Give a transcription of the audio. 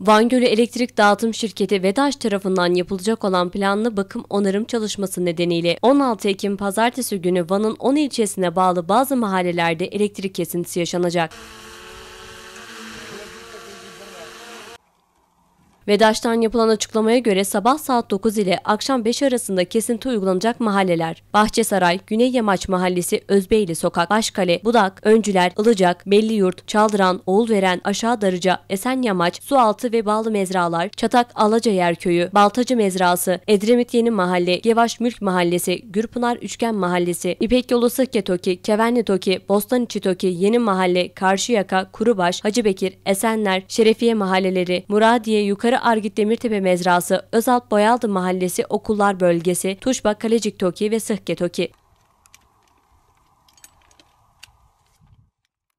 Van Gölü Elektrik Dağıtım Şirketi VEDAŞ tarafından yapılacak olan planlı bakım onarım çalışması nedeniyle 16 Ekim pazartesi günü Van'ın 10 ilçesine bağlı bazı mahallelerde elektrik kesintisi yaşanacak. MEDAŞ'tan yapılan açıklamaya göre sabah saat 9 ile akşam 5 arasında kesinti uygulanacak mahalleler Bahçesaray, Güney Yamaç Mahallesi, Özbeyli Sokak, Başkale, Budak, Öncüler, Ilıcak, Yurt, Çaldıran, Oğulveren, Aşağı Darıca, Esen Yamaç, Sualtı ve Bağlı Mezralar, Çatak Alacayer Köyü, Baltacı Mezrası, Edremit Yeni Mahalle, Gevaş Mülk Mahallesi, Gürpınar Üçgen Mahallesi, İpek Yolu Sıkke Toki, Kevenli Toki, Bostaniçi Toki, Yeni Mahalle, Karşıyaka, Kurubaş, Hacıbekir, Esenler, Şerefiye Mahalleleri, Muradiye Yukarı Argit Demirtepe Mezrası, Özalt Boyaldı Mahallesi Okullar Bölgesi, Tuşba Kalecik Toki ve Sıhke Toki.